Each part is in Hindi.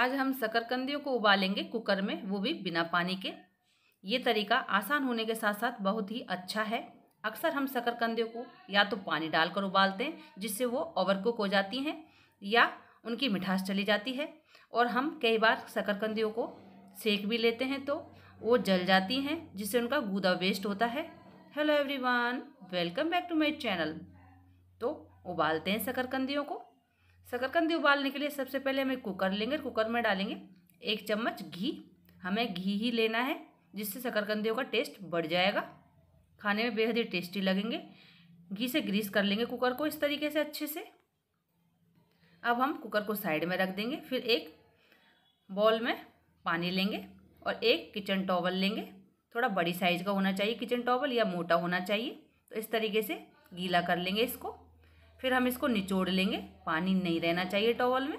आज हम शकरकंदियों को उबालेंगे कुकर में वो भी बिना पानी के ये तरीका आसान होने के साथ साथ बहुत ही अच्छा है अक्सर हम शकरकंदियों को या तो पानी डालकर उबालते हैं जिससे वो ओवरकुक हो जाती हैं या उनकी मिठास चली जाती है और हम कई बार शकरकंदियों को सेक भी लेते हैं तो वो जल जाती हैं जिससे उनका गूदा वेस्ट होता है hello everyone welcome back to my channel तो उबालते हैं शकरकंदियों को शकरकंद उबालने के लिए सबसे पहले हमें कुकर लेंगे कुकर में डालेंगे एक चम्मच घी हमें घी ही लेना है जिससे शकरकंदियों का टेस्ट बढ़ जाएगा खाने में बेहद ही टेस्टी लगेंगे घी से ग्रीस कर लेंगे कुकर को इस तरीके से अच्छे से अब हम कुकर को साइड में रख देंगे फिर एक बॉल में पानी लेंगे और एक किचन टॉवल लेंगे थोड़ा बड़ी साइज़ का होना चाहिए किचन टॉवल या मोटा होना चाहिए तो इस तरीके से गीला कर लेंगे इसको फिर हम इसको निचोड़ लेंगे पानी नहीं रहना चाहिए टॉवल में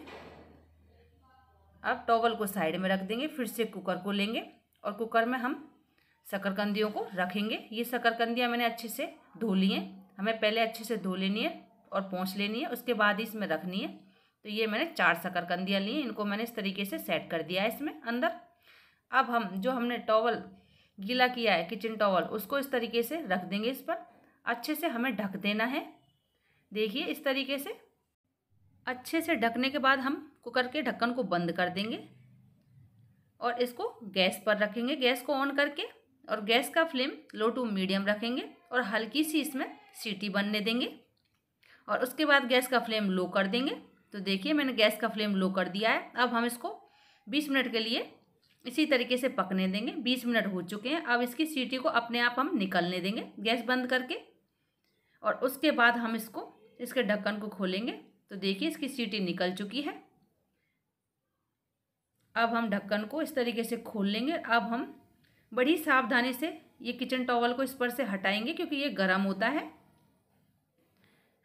अब टॉवल को साइड में रख देंगे फिर से कुकर को लेंगे और कुकर में हम शकरकंदियों को रखेंगे ये शकरकंदियाँ मैंने अच्छे से धो ली हैं हमें पहले अच्छे से धो लेनी है और पहुँच लेनी है उसके बाद ही इसमें रखनी है तो ये मैंने चार शकरकंदियाँ ली हैं इनको मैंने इस तरीके से सेट कर दिया है इसमें अंदर अब हम जो हमने टॉवल गीला किया है किचन टॉवल उसको इस तरीके से रख देंगे इस पर अच्छे से हमें ढक देना है देखिए इस तरीके से अच्छे से ढकने के बाद हम कुकर के ढक्कन को बंद कर देंगे और इसको गैस पर रखेंगे गैस को ऑन करके और गैस का फ्लेम लो टू मीडियम रखेंगे और हल्की सी इसमें सीटी बनने देंगे और उसके बाद गैस का फ्लेम लो कर देंगे तो देखिए मैंने गैस का फ्लेम लो कर दिया है अब हम इसको बीस मिनट के लिए इसी तरीके से पकने देंगे बीस मिनट हो चुके हैं अब इसकी सीटी को अपने आप हम निकलने देंगे गैस बंद करके और उसके बाद हम इसको इसके ढक्कन को खोलेंगे तो देखिए इसकी सीटी निकल चुकी है अब हम ढक्कन को इस तरीके से खोल लेंगे अब हम बड़ी सावधानी से ये किचन टॉवल को इस पर से हटाएंगे क्योंकि ये गर्म होता है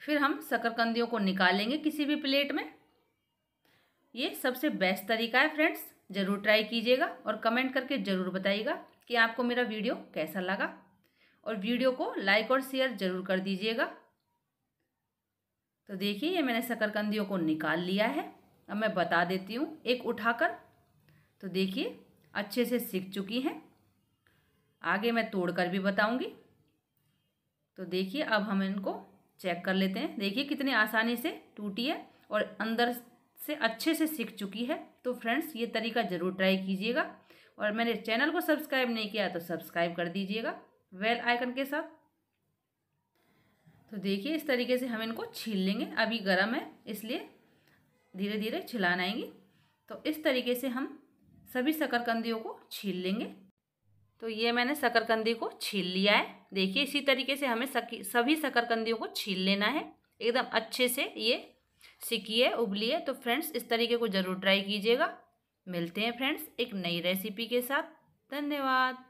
फिर हम शकरकंदियों को निकालेंगे किसी भी प्लेट में ये सबसे बेस्ट तरीका है फ्रेंड्स ज़रूर ट्राई कीजिएगा और कमेंट करके ज़रूर बताइएगा कि आपको मेरा वीडियो कैसा लगा और वीडियो को लाइक और शेयर ज़रूर कर दीजिएगा तो देखिए ये मैंने शकरकंदियों को निकाल लिया है अब मैं बता देती हूँ एक उठाकर तो देखिए अच्छे से सीख चुकी हैं आगे मैं तोड़कर भी बताऊँगी तो देखिए अब हम इनको चेक कर लेते हैं देखिए कितने आसानी से टूटी है और अंदर से अच्छे से सीख चुकी है तो फ्रेंड्स ये तरीका ज़रूर ट्राई कीजिएगा और मेरे चैनल को सब्सक्राइब नहीं किया तो सब्सक्राइब कर दीजिएगा वेल आइकन के साथ तो देखिए इस तरीके से हम इनको छील लेंगे अभी गर्म है इसलिए धीरे धीरे छिलान आएंगी तो इस तरीके से हम सभी शकरकंदियों को छील लेंगे तो ये मैंने शकरकंदी को छील लिया है देखिए इसी तरीके से हमें सभी शकरकंदियों को छील लेना है एकदम अच्छे से ये सिकी है उबली है तो फ्रेंड्स इस तरीके को ज़रूर ट्राई कीजिएगा मिलते हैं फ्रेंड्स एक नई रेसिपी के साथ धन्यवाद